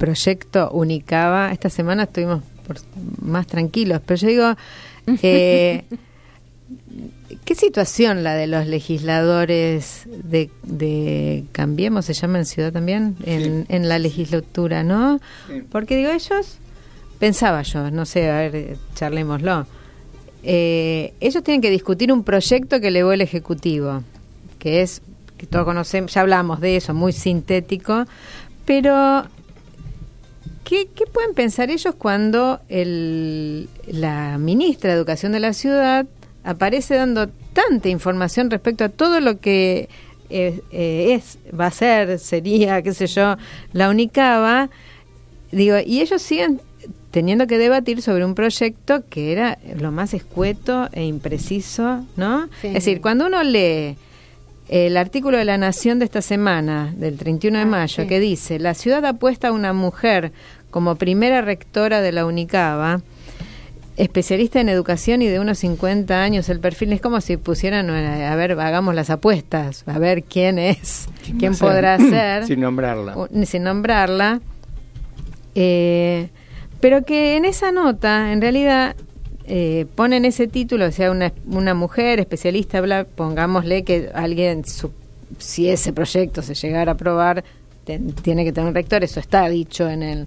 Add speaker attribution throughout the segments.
Speaker 1: proyecto Unicaba. Esta semana estuvimos más tranquilos, pero yo digo, eh, ¿qué situación la de los legisladores de, Cambiemos, se llama en Ciudad también, en, la legislatura, ¿no? Porque digo, ellos, pensaba yo, no sé, a ver, charlémoslo. Eh, ellos tienen que discutir un proyecto que le elevó el Ejecutivo, que es, que todos conocemos, ya hablamos de eso, muy sintético, pero ¿Qué, pueden pensar ellos cuando la ministra de Educación de la ciudad aparece dando tanta información respecto a todo lo que eh, eh, es, va a ser, sería, qué sé yo, la UNICABA? Digo, y ellos siguen teniendo que debatir sobre un proyecto que era lo más escueto e impreciso, ¿no? Es decir, cuando uno lee el artículo de La Nación de esta semana, del 31 de ah, mayo, que dice, la ciudad apuesta a una mujer como primera rectora de la UNICABA, especialista en educación y de unos 50 años el perfil. Es como si pusieran, eh, a ver, hagamos las apuestas, a ver quién es, quién, podrá ser. Sin nombrarla. sin nombrarla. Eh, pero que en esa nota, en realidad, eh, ponen ese título, o sea, una, una mujer especialista, bla, pongámosle que alguien, si ese proyecto se llegara a aprobar, tiene que tener un rector, eso está dicho en él,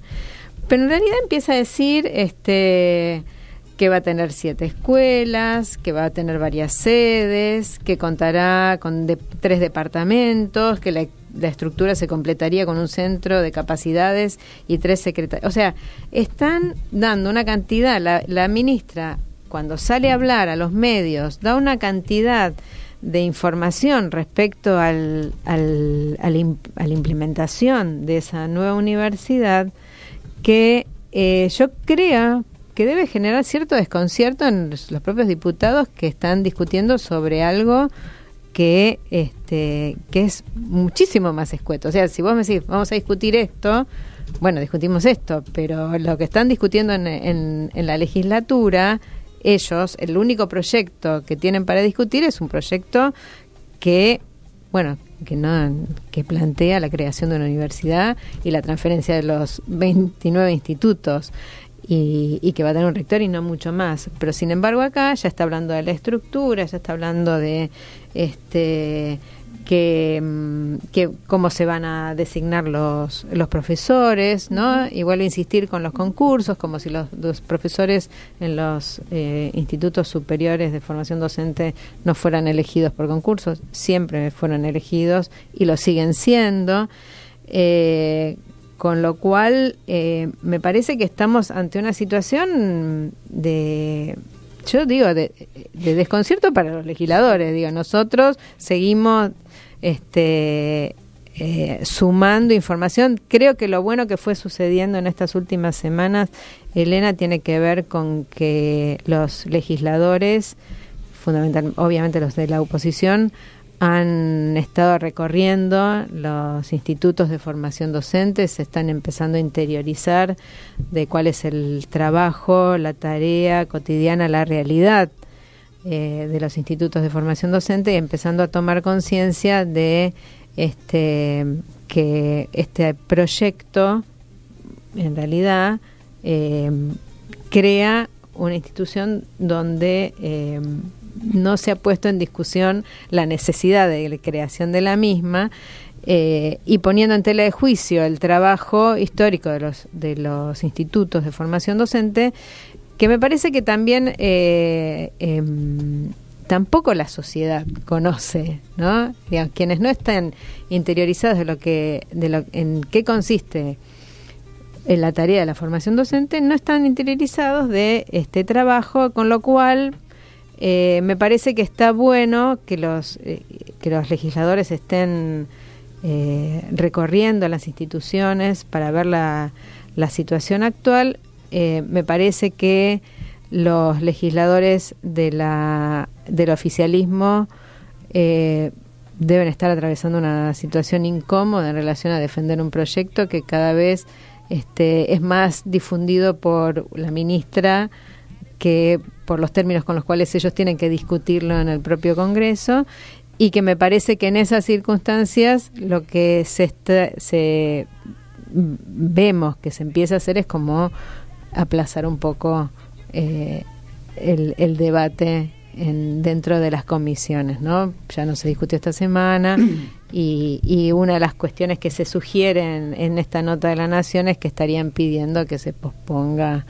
Speaker 1: Pero en realidad empieza a decir este, que va a tener siete escuelas, que va a tener varias sedes, que contará con tres departamentos, que la la estructura se completaría con un centro de capacidades y tres secretarios. O sea, están dando una cantidad, la, la ministra cuando sale a hablar a los medios da una cantidad de información respecto al, al, a la implementación de esa nueva universidad que eh, yo creo que debe generar cierto desconcierto en los propios diputados que están discutiendo sobre algo que, este, que es muchísimo más escueto. O sea, si vos me decís, vamos a discutir esto, bueno, discutimos esto, pero lo que están discutiendo en, en, la legislatura, ellos, el único proyecto que tienen para discutir es un proyecto que, bueno, que no que plantea la creación de una universidad y la transferencia de los 29 institutos y, que va a tener un rector y no mucho más. Pero sin embargo acá ya está hablando de la estructura, ya está hablando de este que, mm, cómo se van a designar los, los profesores, ¿no? igual insistir con los concursos, como si los, profesores en los eh, institutos superiores de formación docente no fueran elegidos por concursos, siempre fueron elegidos y lo siguen siendo. Eh, con lo cual, eh, me parece que estamos ante una situación de, yo digo, de, desconcierto para los legisladores. Digo, nosotros seguimos este, eh, sumando información. Creo que lo bueno que fue sucediendo en estas últimas semanas, Elena, tiene que ver con que los legisladores, fundamental, obviamente los de la oposición, han estado recorriendo los institutos de formación docente, se están empezando a interiorizar de cuál es el trabajo, la tarea cotidiana, la realidad eh, de los institutos de formación docente y empezando a tomar conciencia de este, que este proyecto, en realidad, eh, crea una institución donde... Eh, no se ha puesto en discusión la necesidad de la creación de la misma eh, y poniendo en tela de juicio el trabajo histórico de los, de los institutos de formación docente, que me parece que también eh, em, tampoco la sociedad conoce, ¿no? quienes no están interiorizados de lo que, de lo, en qué consiste en la tarea de la formación docente, no están interiorizados de este trabajo, con lo cual eh, me parece que está bueno que los, eh, que los legisladores estén eh, recorriendo las instituciones para ver la, la situación actual. me parece que los legisladores del oficialismo deben estar atravesando una situación incómoda en relación a defender un proyecto que cada vez este, es más difundido por la ministra que por los términos con los cuales ellos tienen que discutirlo en el propio Congreso y que me parece que en esas circunstancias lo que se, vemos que se empieza a hacer es como aplazar un poco eh, el, el, debate en, dentro de las comisiones, ¿no? Ya no se discutió esta semana y una de las cuestiones que se sugieren en esta nota de la Nación es que estarían pidiendo que se posponga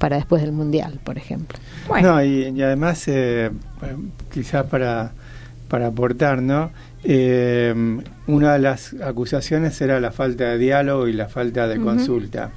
Speaker 1: para después del Mundial, por ejemplo. Bueno. No, y, además, eh, quizás para, para aportar, ¿no? Eh, una de las acusaciones era la falta de diálogo y la falta de consulta.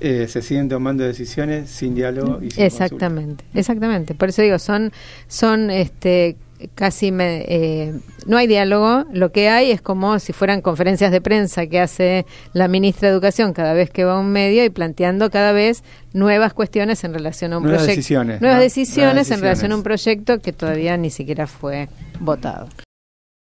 Speaker 1: Eh, se siguen tomando decisiones sin diálogo y sin Exactamente, exactamente. Por eso digo, son, son este, casi eh, no hay diálogo, lo que hay es como si fueran conferencias de prensa que hace la ministra de Educación cada vez que va a un medio y planteando cada vez nuevas cuestiones en relación a un proyecto. Nuevas, decisiones, nuevas decisiones en relación a un proyecto que todavía ni siquiera fue votado.